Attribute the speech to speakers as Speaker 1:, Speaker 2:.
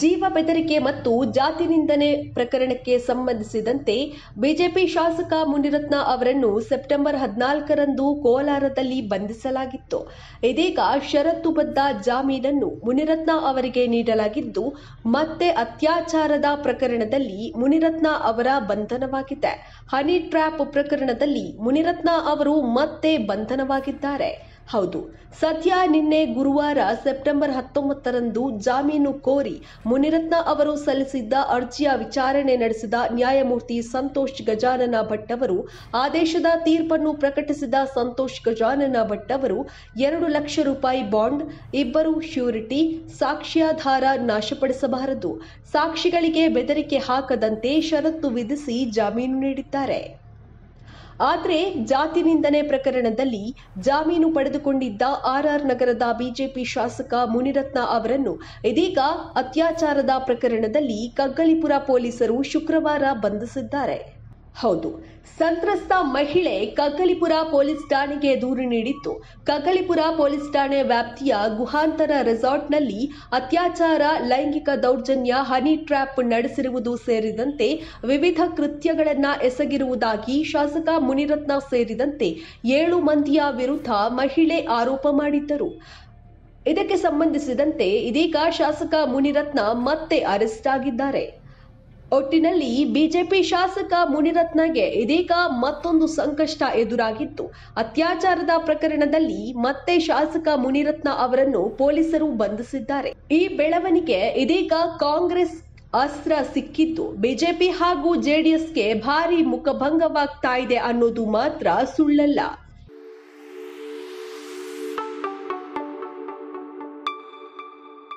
Speaker 1: ಜೀವ ಬೆದರಿಕೆ ಮತ್ತು ಜಾತಿ ನಿಂದನೆ ಪ್ರಕರಣಕ್ಕೆ ಸಂಬಂಧಿಸಿದಂತೆ ಬಿಜೆಪಿ ಶಾಸಕ ಮುನಿರತ್ನ ಅವರನ್ನು ಸೆಪ್ಟೆಂಬರ್ ಹದಿನಾಲ್ಕರಂದು ಕೋಲಾರದಲ್ಲಿ ಬಂಧಿಸಲಾಗಿತ್ತು ಇದೀಗ ಷರತ್ತುಬದ್ಧ ಜಾಮೀನನ್ನು ಮುನಿರತ್ನ ಅವರಿಗೆ ನೀಡಲಾಗಿದ್ದು ಮತ್ತೆ ಅತ್ಯಾಚಾರದ ಪ್ರಕರಣದಲ್ಲಿ ಮುನಿರತ್ನ ಅವರ ಬಂಧನವಾಗಿದೆ ಹನಿ ಟ್ರ್ಯಾಪ್ ಪ್ರಕರಣದಲ್ಲಿ ಮುನಿರತ್ನ ಅವರು ಮತ್ತೆ ಬಂಧನವಾಗಿದ್ದಾರೆ ಹೌದು ಸದ್ಯ ನಿನ್ನೆ ಗುರುವಾರ ಸೆಪ್ಟೆಂಬರ್ ಹತ್ತೊಂಬತ್ತರಂದು ಜಾಮೀನು ಕೋರಿ ಮುನಿರತ್ನ ಅವರು ಸಲ್ಲಿಸಿದ್ದ ಅರ್ಜಿಯ ವಿಚಾರಣೆ ನಡೆಸಿದ ನ್ಯಾಯಮೂರ್ತಿ ಸಂತೋಷ್ ಗಜಾನನ ಭಟ್ ಅವರು ಆದೇಶದ ತೀರ್ಪನ್ನು ಪ್ರಕಟಿಸಿದ ಸಂತೋಷ್ ಗಜಾನನ ಭಟ್ ಅವರು ಎರಡು ಲಕ್ಷ ರೂಪಾಯಿ ಬಾಂಡ್ ಇಬ್ಬರು ಶ್ಯೂರಿಟಿ ಸಾಕ್ಷ್ಯಾಧಾರ ನಾಶಪಡಿಸಬಾರದು ಸಾಕ್ಷಿಗಳಿಗೆ ಬೆದರಿಕೆ ಹಾಕದಂತೆ ಷರತ್ತು ವಿಧಿಸಿ ಜಾಮೀನು ನೀಡಿದ್ದಾರೆ ಆದರೆ ಜಾತಿ ನಿಂದನೆ ಪ್ರಕರಣದಲ್ಲಿ ಜಾಮೀನು ಪಡೆದುಕೊಂಡಿದ್ದ ಆರ್ಆರ್ ನಗರದ ಬಿಜೆಪಿ ಶಾಸಕ ಮುನಿರತ್ನ ಅವರನ್ನು ಇದೀಗ ಅತ್ಯಾಚಾರದ ಪ್ರಕರಣದಲ್ಲಿ ಕಗ್ಗಲಿಪುರ ಪೊಲೀಸರು ಶುಕ್ರವಾರ ಬಂಧಿಸಿದ್ದಾರೆ ಹೌದು ಸಂತ್ರಸ್ತ ಮಹಿಳೆ ಕಕಲಿಪುರ ಪೊಲೀಸ್ ಠಾಣೆಗೆ ದೂರು ನೀಡಿತ್ತು ಕಕಲಿಪುರ ಪೊಲೀಸ್ ಠಾಣೆ ವ್ಯಾಪ್ತಿಯ ಗುಹಾಂತರ ರೆಸಾರ್ಟ್ನಲ್ಲಿ ಅತ್ಯಾಚಾರ ಲೈಂಗಿಕ ದೌರ್ಜನ್ಯ ಹನಿ ಟ್ರ್ಯಾಪ್ ನಡೆಸಿರುವುದು ಸೇರಿದಂತೆ ವಿವಿಧ ಕೃತ್ಯಗಳನ್ನು ಎಸಗಿರುವುದಾಗಿ ಶಾಸಕ ಮುನಿರತ್ನ ಸೇರಿದಂತೆ ಏಳು ಮಂದಿಯ ವಿರುದ್ಧ ಮಹಿಳೆ ಆರೋಪ ಮಾಡಿದ್ದರು ಇದಕ್ಕೆ ಸಂಬಂಧಿಸಿದಂತೆ ಇದೀಗ ಶಾಸಕ ಮುನಿರತ್ನ ಮತ್ತೆ ಅರೆಸ್ಟ್ ಆಗಿದ್ದಾರೆ ಒಟ್ಟಿನಲ್ಲಿ ಬಿಜೆಪಿ ಶಾಸಕ ಮುನಿರತ್ನಗೆ ಇದೀಗ ಮತ್ತೊಂದು ಸಂಕಷ್ಟ ಎದುರಾಗಿತ್ತು ಅತ್ಯಾಚಾರದ ಪ್ರಕರಣದಲ್ಲಿ ಮತ್ತೆ ಶಾಸಕ ಮುನಿರತ್ನ ಅವರನ್ನು ಪೊಲೀಸರು ಬಂಧಿಸಿದ್ದಾರೆ ಈ ಬೆಳವಣಿಗೆ ಇದೀಗ ಕಾಂಗ್ರೆಸ್ ಅಸ್ತ್ರ ಸಿಕ್ಕಿದ್ದು ಬಿಜೆಪಿ ಹಾಗೂ ಜೆಡಿಎಸ್ಗೆ ಭಾರಿ ಮುಖಭಂಗವಾಗ್ತಾ ಇದೆ ಅನ್ನೋದು ಮಾತ್ರ ಸುಳ್ಳಲ್ಲ